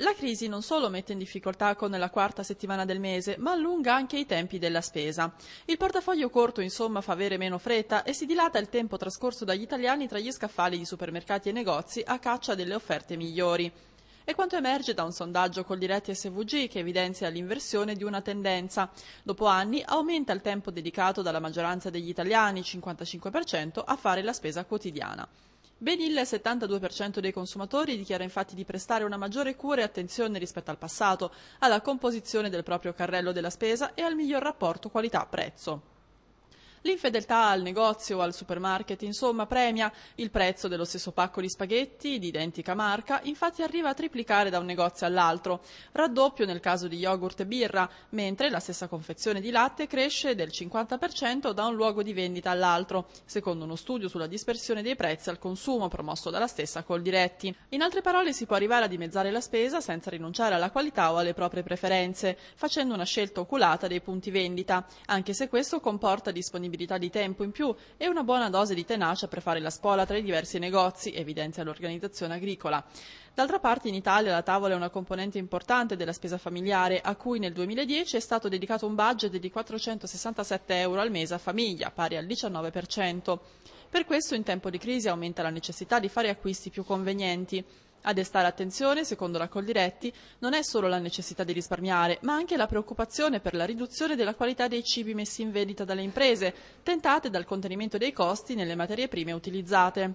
La crisi non solo mette in difficoltà con la quarta settimana del mese, ma allunga anche i tempi della spesa. Il portafoglio corto, insomma, fa avere meno fretta e si dilata il tempo trascorso dagli italiani tra gli scaffali di supermercati e negozi a caccia delle offerte migliori. È quanto emerge da un sondaggio col diretti SVG che evidenzia l'inversione di una tendenza. Dopo anni aumenta il tempo dedicato dalla maggioranza degli italiani, 55%, a fare la spesa quotidiana. Ben il 72% dei consumatori dichiara infatti di prestare una maggiore cura e attenzione rispetto al passato, alla composizione del proprio carrello della spesa e al miglior rapporto qualità-prezzo. L'infedeltà al negozio o al supermarket, insomma, premia. Il prezzo dello stesso pacco di spaghetti, di identica marca, infatti arriva a triplicare da un negozio all'altro. Raddoppio nel caso di yogurt e birra, mentre la stessa confezione di latte cresce del 50% da un luogo di vendita all'altro, secondo uno studio sulla dispersione dei prezzi al consumo promosso dalla stessa Coldiretti. In altre parole, si può arrivare a dimezzare la spesa senza rinunciare alla qualità o alle proprie preferenze, facendo una scelta oculata dei punti vendita, anche se questo comporta disponibilità disponibilità di tempo in più e una buona dose di tenacia per fare la spola tra i diversi negozi, evidenzia l'organizzazione agricola. D'altra parte in Italia la tavola è una componente importante della spesa familiare, a cui nel 2010 è stato dedicato un budget di 467 euro al mese a famiglia, pari al 19%. Per questo in tempo di crisi aumenta la necessità di fare acquisti più convenienti. A destare attenzione, secondo la Coldiretti, non è solo la necessità di risparmiare, ma anche la preoccupazione per la riduzione della qualità dei cibi messi in vendita dalle imprese, tentate dal contenimento dei costi nelle materie prime utilizzate.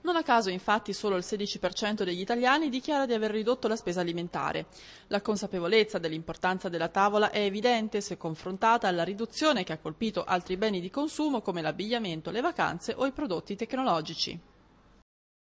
Non a caso infatti solo il 16% degli italiani dichiara di aver ridotto la spesa alimentare. La consapevolezza dell'importanza della tavola è evidente se confrontata alla riduzione che ha colpito altri beni di consumo come l'abbigliamento, le vacanze o i prodotti tecnologici.